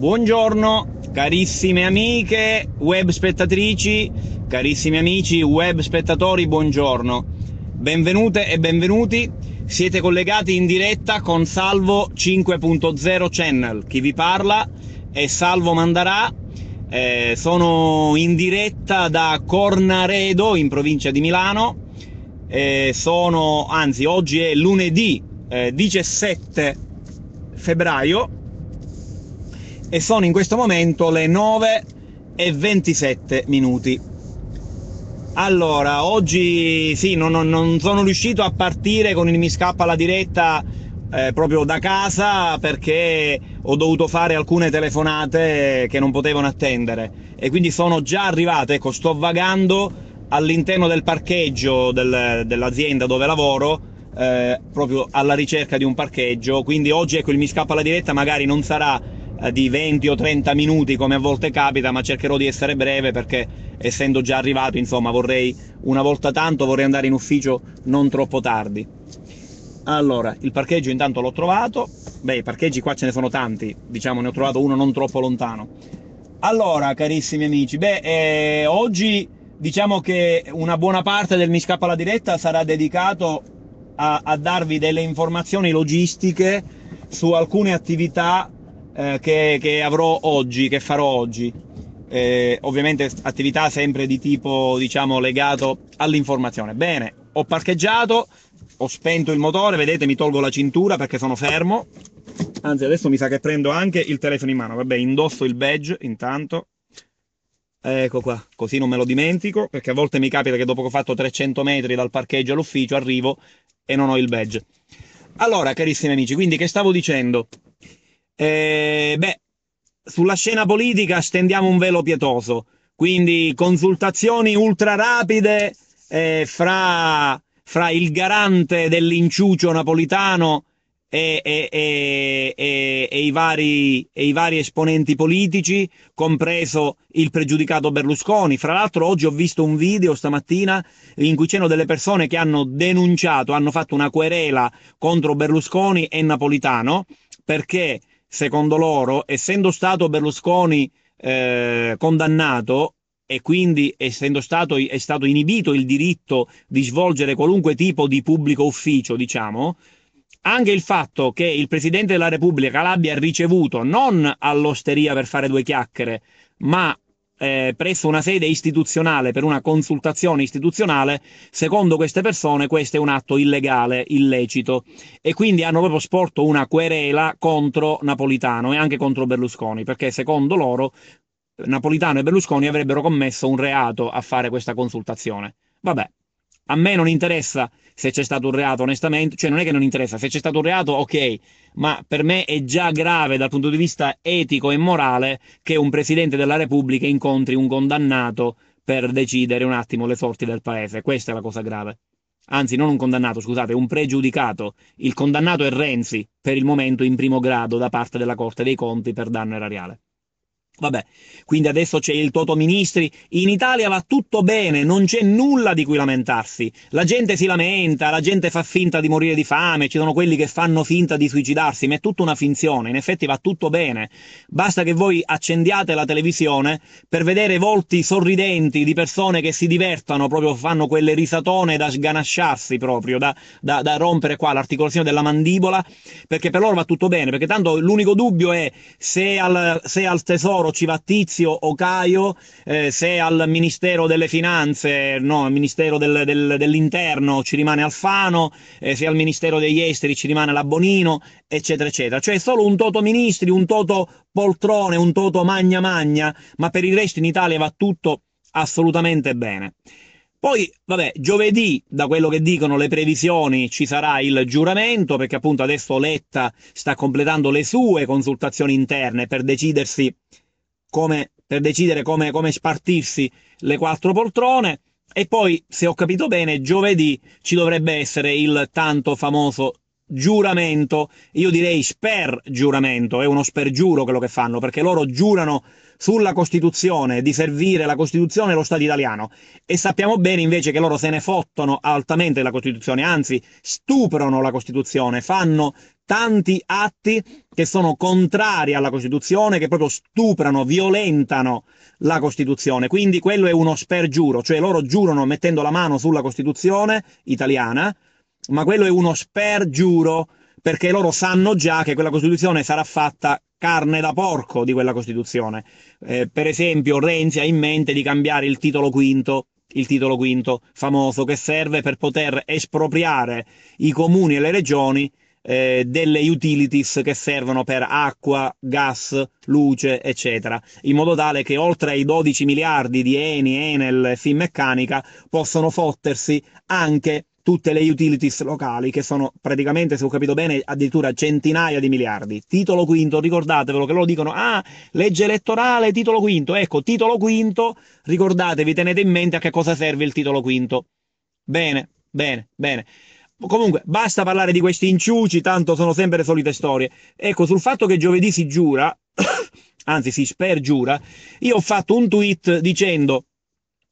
Buongiorno carissime amiche web spettatrici, carissimi amici web spettatori, buongiorno. Benvenute e benvenuti. Siete collegati in diretta con Salvo 5.0 Channel. Chi vi parla è Salvo Mandarà. Eh, sono in diretta da Cornaredo in provincia di Milano. Eh, sono, anzi, oggi è lunedì eh, 17 febbraio e sono in questo momento le 9 e 27 minuti. Allora, oggi sì, non, non sono riuscito a partire con il Mi Scappa la diretta eh, proprio da casa perché ho dovuto fare alcune telefonate che non potevano attendere e quindi sono già arrivato, ecco, sto vagando all'interno del parcheggio del, dell'azienda dove lavoro eh, proprio alla ricerca di un parcheggio quindi oggi ecco il mi scappa la diretta magari non sarà eh, di 20 o 30 minuti come a volte capita, ma cercherò di essere breve perché essendo già arrivato, insomma, vorrei una volta tanto vorrei andare in ufficio non troppo tardi. Allora, il parcheggio intanto l'ho trovato. Beh, i parcheggi qua ce ne sono tanti, diciamo ne ho trovato uno non troppo lontano. Allora, carissimi amici, beh, eh, oggi diciamo che una buona parte del Mi Scappa la Diretta sarà dedicato a, a darvi delle informazioni logistiche su alcune attività eh, che, che, avrò oggi, che farò oggi. Eh, ovviamente attività sempre di tipo diciamo legato all'informazione. Bene, ho parcheggiato, ho spento il motore, vedete mi tolgo la cintura perché sono fermo. Anzi adesso mi sa che prendo anche il telefono in mano, vabbè indosso il badge intanto. Ecco qua, così non me lo dimentico, perché a volte mi capita che dopo che ho fatto 300 metri dal parcheggio all'ufficio arrivo e non ho il badge. Allora, carissimi amici, quindi che stavo dicendo? Eh, beh, sulla scena politica stendiamo un velo pietoso, quindi consultazioni ultra rapide eh, fra, fra, il garante dell'inciucio napolitano e, e, e, e, i vari, e i vari esponenti politici, compreso il pregiudicato Berlusconi. Fra l'altro oggi ho visto un video stamattina in cui c'erano delle persone che hanno denunciato, hanno fatto una querela contro Berlusconi e Napolitano perché secondo loro, essendo stato Berlusconi eh, condannato e quindi essendo stato, è stato inibito il diritto di svolgere qualunque tipo di pubblico ufficio, diciamo, anche il fatto che il Presidente della Repubblica l'abbia ricevuto non all'osteria per fare due chiacchiere, ma eh, presso una sede istituzionale per una consultazione istituzionale, secondo queste persone questo è un atto illegale, illecito e quindi hanno proprio sporto una querela contro Napolitano e anche contro Berlusconi, perché secondo loro Napolitano e Berlusconi avrebbero commesso un reato a fare questa consultazione. Vabbè, a me non interessa se c'è stato un reato, onestamente, cioè non è che non interessa, se c'è stato un reato, ok, ma per me è già grave dal punto di vista etico e morale che un presidente della Repubblica incontri un condannato per decidere un attimo le sorti del paese. Questa è la cosa grave. Anzi, non un condannato, scusate, un pregiudicato. Il condannato è Renzi, per il momento in primo grado da parte della Corte dei Conti per danno erariale. Vabbè, quindi adesso c'è il Toto Ministri, in Italia va tutto bene, non c'è nulla di cui lamentarsi. La gente si lamenta, la gente fa finta di morire di fame, ci sono quelli che fanno finta di suicidarsi, ma è tutta una finzione, in effetti va tutto bene. Basta che voi accendiate la televisione per vedere volti sorridenti di persone che si divertono, proprio fanno quelle risatone da sganasciarsi proprio, da, da, da rompere qua l'articolazione della mandibola, perché per loro va tutto bene, perché tanto l'unico dubbio è se al, se al tesoro lavoro ci va Tizio o Caio, eh, se al Ministero delle Finanze, no, al Ministero del, del, dell'Interno ci rimane Alfano, eh, se al Ministero degli Esteri ci rimane la Bonino, eccetera, eccetera. Cioè solo un toto ministri, un toto poltrone, un toto magna magna, ma per il resto in Italia va tutto assolutamente bene. Poi, vabbè, giovedì, da quello che dicono le previsioni, ci sarà il giuramento, perché appunto adesso Letta sta completando le sue consultazioni interne per decidersi come, per decidere come, come spartirsi le quattro poltrone. E poi, se ho capito bene, giovedì ci dovrebbe essere il tanto famoso giuramento, io direi spergiuramento, è uno spergiuro quello che fanno, perché loro giurano sulla Costituzione di servire la Costituzione e lo Stato italiano e sappiamo bene invece che loro se ne fottono altamente della Costituzione, anzi stuprano la Costituzione, fanno tanti atti che sono contrari alla Costituzione, che proprio stuprano, violentano la Costituzione. Quindi quello è uno spergiuro, cioè loro giurano mettendo la mano sulla Costituzione italiana, ma quello è uno spergiuro perché loro sanno già che quella Costituzione sarà fatta carne da porco di quella Costituzione. Eh, per esempio Renzi ha in mente di cambiare il titolo quinto il titolo quinto famoso che serve per poter espropriare i comuni e le regioni eh, delle utilities che servono per acqua, gas, luce, eccetera, in modo tale che oltre ai 12 miliardi di Eni, Enel e Finmeccanica possono fottersi anche tutte le utilities locali che sono praticamente, se ho capito bene, addirittura centinaia di miliardi. Titolo quinto, ricordatevelo che loro dicono, ah, legge elettorale, titolo quinto. Ecco, titolo quinto, ricordatevi, tenete in mente a che cosa serve il titolo quinto. Bene, bene, bene. Comunque, basta parlare di questi inciuci, tanto sono sempre le solite storie. Ecco, sul fatto che giovedì si giura, anzi si spergiura, io ho fatto un tweet dicendo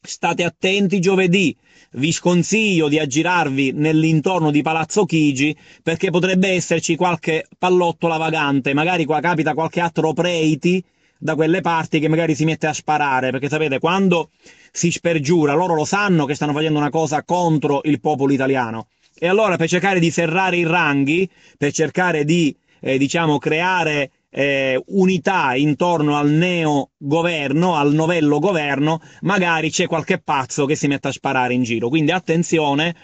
state attenti giovedì, vi sconsiglio di aggirarvi nell'intorno di Palazzo Chigi perché potrebbe esserci qualche pallottola vagante, magari qua capita qualche altro preiti da quelle parti che magari si mette a sparare, perché sapete quando si spergiura loro lo sanno che stanno facendo una cosa contro il popolo italiano e allora per cercare di serrare i ranghi, per cercare di eh, diciamo, creare eh, unità intorno al neo governo, al novello governo, magari c'è qualche pazzo che si mette a sparare in giro. Quindi attenzione,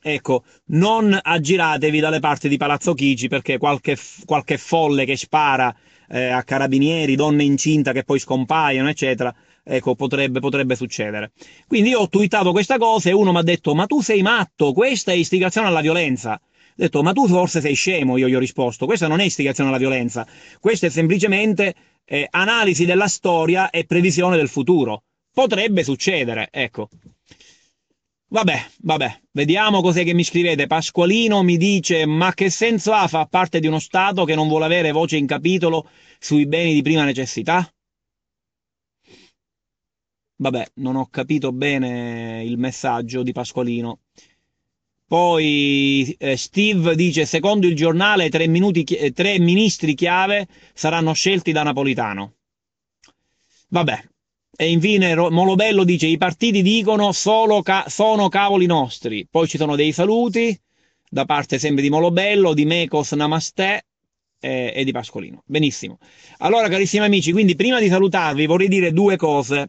ecco, non aggiratevi dalle parti di Palazzo Chigi perché qualche, qualche folle che spara eh, a carabinieri, donne incinta che poi scompaiono, eccetera. Ecco, potrebbe, potrebbe succedere. Quindi io ho twittato questa cosa e uno mi ha detto, ma tu sei matto, questa è istigazione alla violenza. Ho detto, ma tu forse sei scemo, io gli ho risposto, questa non è istigazione alla violenza, questa è semplicemente eh, analisi della storia e previsione del futuro. Potrebbe succedere, ecco. Vabbè, vabbè, vediamo cos'è che mi scrivete. Pasqualino mi dice: Ma che senso ha far parte di uno Stato che non vuole avere voce in capitolo sui beni di prima necessità? Vabbè, non ho capito bene il messaggio di Pasqualino. Poi eh, Steve dice: Secondo il giornale, tre, minuti, eh, tre ministri chiave saranno scelti da Napolitano. Vabbè, e infine Molobello dice i partiti dicono solo ca sono cavoli nostri. Poi ci sono dei saluti da parte sempre di Molobello, di Mekos Namaste eh, e di Pascolino. Benissimo. Allora carissimi amici, quindi prima di salutarvi vorrei dire due cose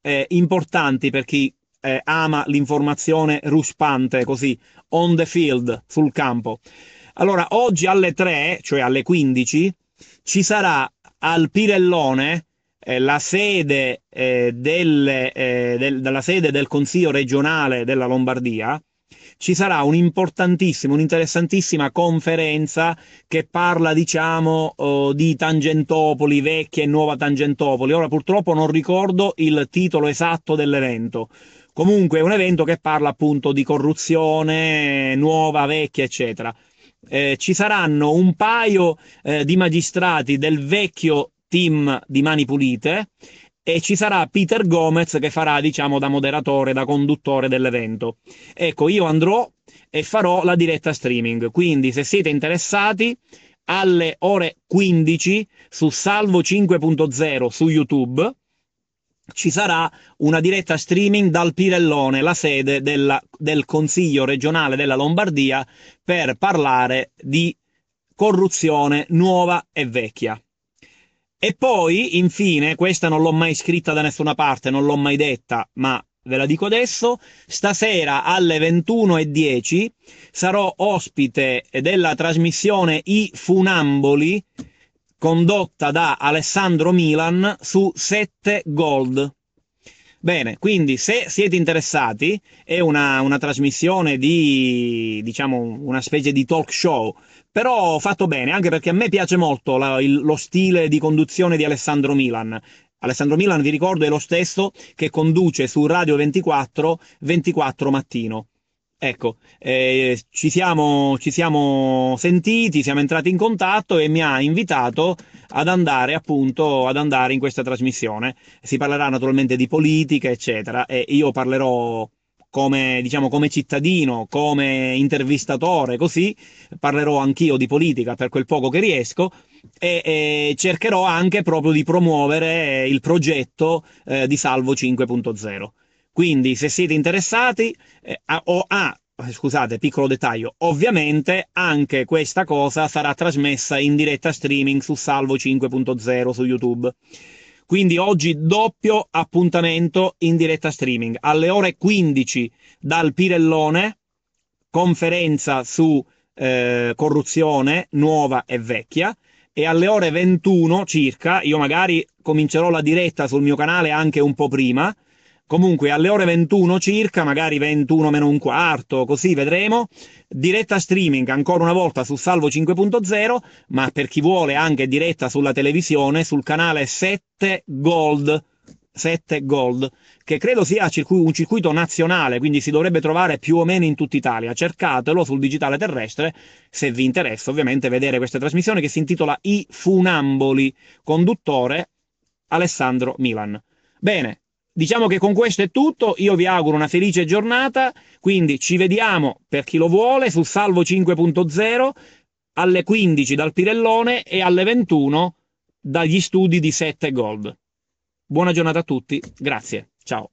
eh, importanti per chi eh, ama l'informazione ruspante, così, on the field, sul campo. Allora, oggi alle 3, cioè alle 15, ci sarà al Pirellone eh, la sede, eh, del, eh, del, dalla sede del Consiglio regionale della Lombardia, ci sarà un'importantissima, un'interessantissima conferenza che parla, diciamo, uh, di Tangentopoli, vecchia e nuova Tangentopoli. Ora purtroppo non ricordo il titolo esatto dell'evento. Comunque è un evento che parla appunto di corruzione nuova, vecchia, eccetera. Eh, ci saranno un paio eh, di magistrati del vecchio team di Mani Pulite e ci sarà Peter Gomez che farà, diciamo, da moderatore, da conduttore dell'evento. Ecco, io andrò e farò la diretta streaming, quindi se siete interessati alle ore 15 su Salvo 5.0 su YouTube ci sarà una diretta streaming dal Pirellone, la sede della, del Consiglio regionale della Lombardia, per parlare di corruzione nuova e vecchia. E poi, infine, questa non l'ho mai scritta da nessuna parte, non l'ho mai detta, ma ve la dico adesso, stasera alle 21.10 sarò ospite della trasmissione I Funamboli, condotta da Alessandro Milan su 7 Gold. Bene, quindi se siete interessati, è una, una trasmissione di, diciamo, una specie di talk show, però fatto bene, anche perché a me piace molto la, il, lo stile di conduzione di Alessandro Milan. Alessandro Milan, vi ricordo, è lo stesso che conduce su Radio 24 24 mattino. Ecco, eh, ci, siamo, ci, siamo, sentiti, siamo entrati in contatto e mi ha invitato ad andare appunto ad andare in questa trasmissione. Si parlerà naturalmente di politica, eccetera, e io parlerò come, diciamo, come cittadino, come intervistatore, così parlerò anch'io di politica per quel poco che riesco e, e cercherò anche proprio di promuovere il progetto eh, di Salvo 5.0. Quindi se siete interessati eh, o a scusate, piccolo dettaglio, ovviamente anche questa cosa sarà trasmessa in diretta streaming su Salvo 5.0 su YouTube. Quindi oggi doppio appuntamento in diretta streaming. Alle ore 15 dal Pirellone, conferenza su eh, corruzione nuova e vecchia e alle ore 21 circa, io magari comincerò la diretta sul mio canale anche un po' prima, comunque alle ore 21 circa, magari 21 meno un quarto, così vedremo, diretta streaming ancora una volta su Salvo 5.0, ma per chi vuole anche diretta sulla televisione, sul canale 7 Gold, 7 Gold, che credo sia un circuito nazionale, quindi si dovrebbe trovare più o meno in tutta Italia. Cercatelo sul digitale terrestre se vi interessa ovviamente vedere questa trasmissione che si intitola I Funamboli, conduttore Alessandro Milan. Bene, diciamo che con questo è tutto, io vi auguro una felice giornata, quindi ci vediamo per chi lo vuole su Salvo 5.0 alle 15 dal Pirellone e alle 21 dagli studi di 7 Gold. Buona giornata a tutti, grazie, ciao.